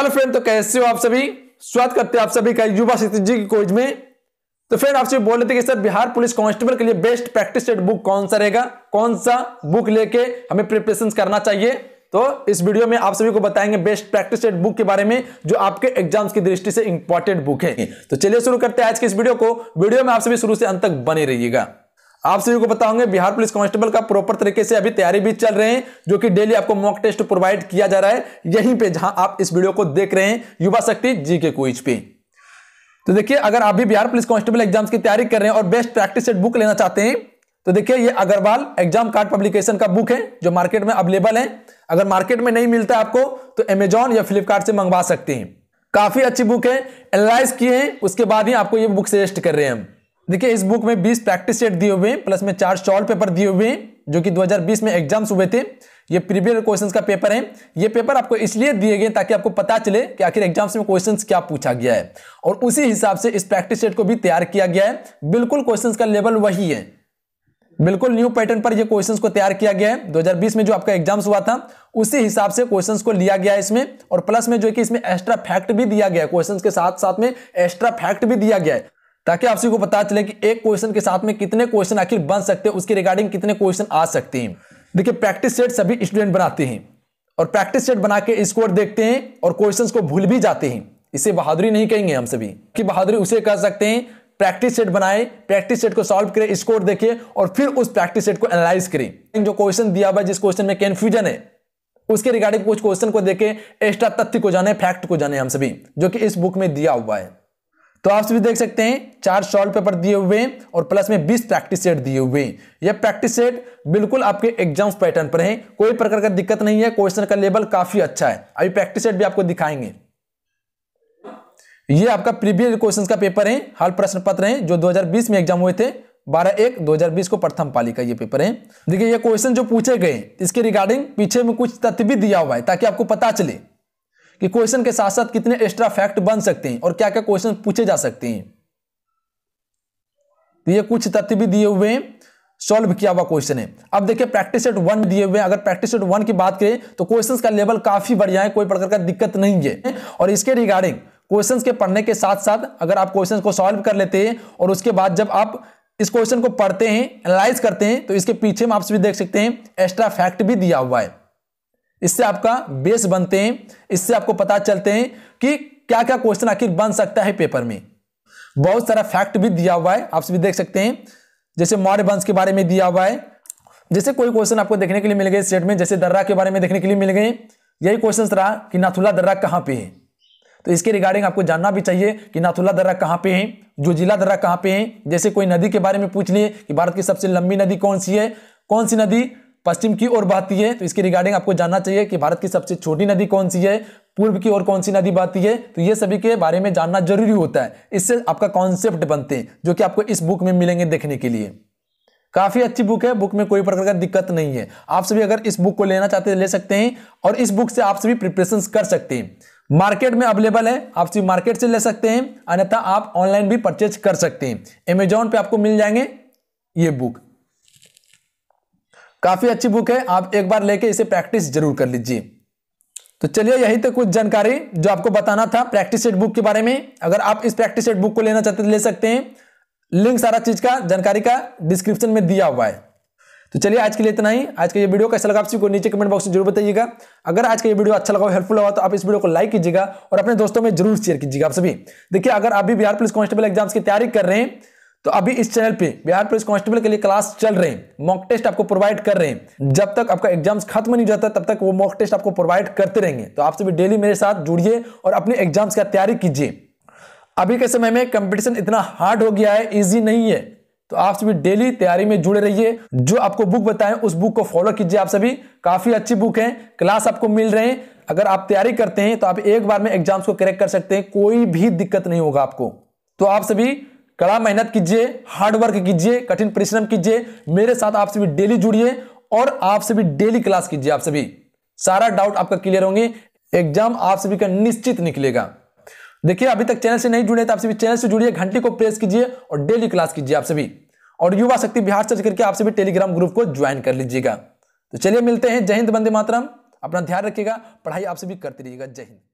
hello friend तो कैसे हो आप सभी स्वागत करते हैं आप सभी का युवा जी की कोच में तो फ्रेंड आपसे बोल रहे थे कि सर बिहार पुलिस कांस्टेबल के लिए बेस्ट प्रैक्टिस सेट बुक कौन सा रहेगा कौन सा बुक लेके हमें प्रिपरेशन करना चाहिए तो इस वीडियो में आप सभी को बताएंगे बेस्ट प्रैक्टिस सेट बुक के बारे में जो आपके एग्जाम्स की दृष्टि से इंपॉर्टेंट बुक है तो चलिए शुरू करते हैं आज के इस वीडियो को वीडियो में आप सभी शुरू से अंत तक बने रहिएगा आप सभी को बताऊंगे बिहार पुलिस कांस्टेबल का प्रॉपर तरीके से अभी तैयारी भी चल रहे हैं जो कि डेली आपको मॉक टेस्ट प्रोवाइड किया जा रहा है यहीं पे जहां आप इस वीडियो को देख रहे हैं युवा शक्ति जी के कोच पे तो देखिए अगर आप भी बिहार पुलिस कांस्टेबल एग्जाम्स की तैयारी कर रहे हैं और बेस्ट प्रैक्टिस सेट बुक लेना चाहते हैं तो देखिए ये अग्रवाल एग्जाम कार्ड पब्लिकेशन का बुक है जो मार्केट में अवेलेबल है अगर मार्केट में नहीं मिलता आपको तो अमेजॉन या फ्लिपकार्ट से मंगवा सकते हैं काफी अच्छी बुक है एनालाइज किए हैं उसके बाद ही आपको ये बुक सजेस्ट कर रहे हैं हम देखिए इस बुक में 20 प्रैक्टिस सेट दिए हुए हैं प्लस में चार शॉर्ट पेपर दिए हुए हैं जो कि 2020 में एग्जाम्स हुए थे ये प्रीवियर क्वेश्चंस का पेपर है ये पेपर आपको इसलिए दिए गए ताकि आपको पता चले कि आखिर एग्जाम्स में क्वेश्चंस क्या पूछा गया है और उसी हिसाब से इस प्रैक्टिस सेट को भी तैयार किया गया है बिल्कुल क्वेश्चन का लेवल वही है बिल्कुल न्यू पैटर्न पर यह क्वेश्चन को तैयार किया गया है दो में जो आपका एग्जाम्स हुआ था उसी हिसाब से क्वेश्चन को लिया गया है इसमें और प्लस में जो कि इसमें एक्स्ट्रा फैक्ट भी दिया गया है क्वेश्चन के साथ साथ में एक्स्ट्रा फैक्ट भी दिया गया है ताकि आप सभी को पता चले कि एक क्वेश्चन के साथ में कितने क्वेश्चन आखिर बन सकते हैं उसके रिगार्डिंग कितने क्वेश्चन आ सकते हैं देखिए प्रैक्टिस सेट सभी स्टूडेंट बनाते हैं और प्रैक्टिस सेट बना के स्कोर देखते हैं और क्वेश्चन को भूल भी जाते हैं इसे बहादुरी नहीं कहेंगे हम सभी कि बहादुरी उसे कह सकते हैं प्रैक्टिस सेट बनाए प्रैक्टिस सेट को सॉल्व करें स्कोर देखें और फिर उस प्रैक्टिस सेट को एनालाइज करें जो क्वेश्चन दिया हुआ जिस क्वेश्चन में कन्फ्यूजन है उसके रिगार्डिंग कुछ क्वेश्चन को देखें एक्स्ट्रा तथ्य को जाने फैक्ट को जाने हम सभी जो कि इस बुक में दिया हुआ है तो आप सभी देख सकते हैं चार शॉर्ट पेपर दिए हुए हैं और प्लस में 20 प्रैक्टिस सेट दिए हुए हैं यह प्रैक्टिस सेट बिल्कुल आपके एग्जाम्स पैटर्न पर है कोई प्रकार का दिक्कत नहीं है क्वेश्चन का लेवल काफी अच्छा है अभी प्रैक्टिस सेट भी आपको दिखाएंगे ये आपका प्रीवियस क्वेश्चन का पेपर है हाल प्रश्न पत्र है जो दो में एग्जाम हुए थे बारह एक बीस को प्रथम पाली का ये पेपर है देखिए ये क्वेश्चन जो पूछे गए इसके रिगार्डिंग पीछे में कुछ तथ्य भी दिया हुआ है ताकि आपको पता चले कि क्वेश्चन के साथ साथ कितने एक्स्ट्रा फैक्ट बन सकते हैं और क्या क्या क्वेश्चन पूछे जा सकते हैं तो ये कुछ तथ्य भी दिए हुए हैं सॉल्व किया हुआ क्वेश्चन है अब देखिए प्रैक्टिस सेट वन दिए हुए अगर प्रैक्टिस सेट वन की बात करें तो क्वेश्चन का लेवल काफी बढ़िया है कोई प्रकार का दिक्कत नहीं है और इसके रिगार्डिंग क्वेश्चन के पढ़ने के साथ साथ अगर आप क्वेश्चन को सॉल्व कर लेते हैं और उसके बाद जब आप इस क्वेश्चन को पढ़ते हैं एनालाइज करते हैं तो इसके पीछे में आप भी देख सकते हैं एक्स्ट्रा फैक्ट भी दिया हुआ है इससे आपका बेस बनते हैं इससे आपको पता चलते हैं कि क्या क्या क्वेश्चन आखिर बन सकता है पेपर में बहुत सारा फैक्ट भी दिया हुआ है आप सभी देख सकते हैं जैसे मौर्य वंश के बारे में दिया हुआ है जैसे कोई क्वेश्चन आपको देखने के लिए मिल गए सेट में जैसे दर्रा के बारे में देखने के लिए मिल गए यही क्वेश्चन रहा कि नाथुला दर्रा कहाँ पे है तो इसके रिगार्डिंग आपको जानना भी चाहिए कि नाथुला दर्रा कहाँ पे है जो जिला दर्रा कहाँ पे है जैसे कोई नदी के बारे में पूछ लिए कि भारत की सबसे लंबी नदी कौन सी है कौन सी नदी पश्चिम की ओर बहती है तो इसके रिगार्डिंग आपको जानना चाहिए कि भारत की सबसे छोटी नदी कौन सी है पूर्व की ओर कौन सी नदी बहती है तो ये सभी के बारे में जानना जरूरी होता है इससे आपका कॉन्सेप्ट बनते हैं जो कि आपको इस बुक में मिलेंगे देखने के लिए काफी अच्छी बुक है बुक में कोई प्रकार का दिक्कत नहीं है आप सभी अगर इस बुक को लेना चाहते हैं ले सकते हैं और इस बुक से आप सभी प्रिपरेशन कर सकते हैं मार्केट में अवेलेबल है आप सभी मार्केट से ले सकते हैं अन्यथा आप ऑनलाइन भी परचेज कर सकते हैं अमेजोन पे आपको मिल जाएंगे ये बुक काफ़ी अच्छी बुक है आप एक बार लेके इसे प्रैक्टिस जरूर कर लीजिए तो चलिए यही तो कुछ जानकारी जो आपको बताना था प्रैक्टिस सेट बुक के बारे में अगर आप इस प्रैक्टिस सेट बुक को लेना चाहते तो ले सकते हैं लिंक सारा चीज का जानकारी का डिस्क्रिप्शन में दिया हुआ है तो चलिए आज के लिए इतना ही आज का ये वीडियो कैसा लगा आपको नीचे कमेंट बॉक्स में जरूर बताइएगा अगर आज का ये वीडियो अच्छा लगा हेल्पफुल हुआ तो आप इस वीडियो को लाइक कीजिएगा और अपने दोस्तों में जरूर शेयर कीजिएगा आप सभी देखिए अगर आप भी बिहार पुलिस कांस्टेबल एग्जाम्स की तैयारी कर रहे हैं तो अभी इस चैनल पे बिहार पुलिस कांस्टेबल के लिए क्लास चल रहे हैं मॉक टेस्ट आपको प्रोवाइड कर रहे हैं जब तक आपका एग्जाम्स खत्म नहीं जाता तब तक वो मॉक टेस्ट आपको प्रोवाइड करते रहेंगे तो आपसे भी डेली मेरे साथ जुड़िए और अपने एग्जाम्स का तैयारी कीजिए अभी के समय में कंपटीशन इतना हार्ड हो गया है इजी नहीं है तो आप सभी डेली तैयारी में जुड़े रहिए जो आपको बुक बताएं उस बुक को फॉलो कीजिए आप सभी काफी अच्छी बुक है क्लास आपको मिल रहे हैं अगर आप तैयारी करते हैं तो आप एक बार में एग्जाम्स को करेक्ट कर सकते हैं कोई भी दिक्कत नहीं होगा आपको तो आप सभी कड़ा मेहनत कीजिए हार्ड वर्क कीजिए कठिन परिश्रम कीजिए मेरे साथ आप सभी डेली जुड़िए और आप सभी डेली क्लास कीजिए आप सभी सारा डाउट आपका क्लियर होंगे एग्जाम आप सभी का निश्चित निकलेगा देखिए अभी तक चैनल से नहीं जुड़े तो आप सभी चैनल से जुड़िए घंटे को प्रेस कीजिए और डेली क्लास कीजिए आप सभी और युवा शक्ति बिहार सर्च करके आप सभी टेलीग्राम ग्रुप को ज्वाइन कर लीजिएगा तो चलिए मिलते हैं जय हिंद बंदे मातरम अपना ध्यान रखिएगा पढ़ाई आप सभी करते रहिएगा जय हिंद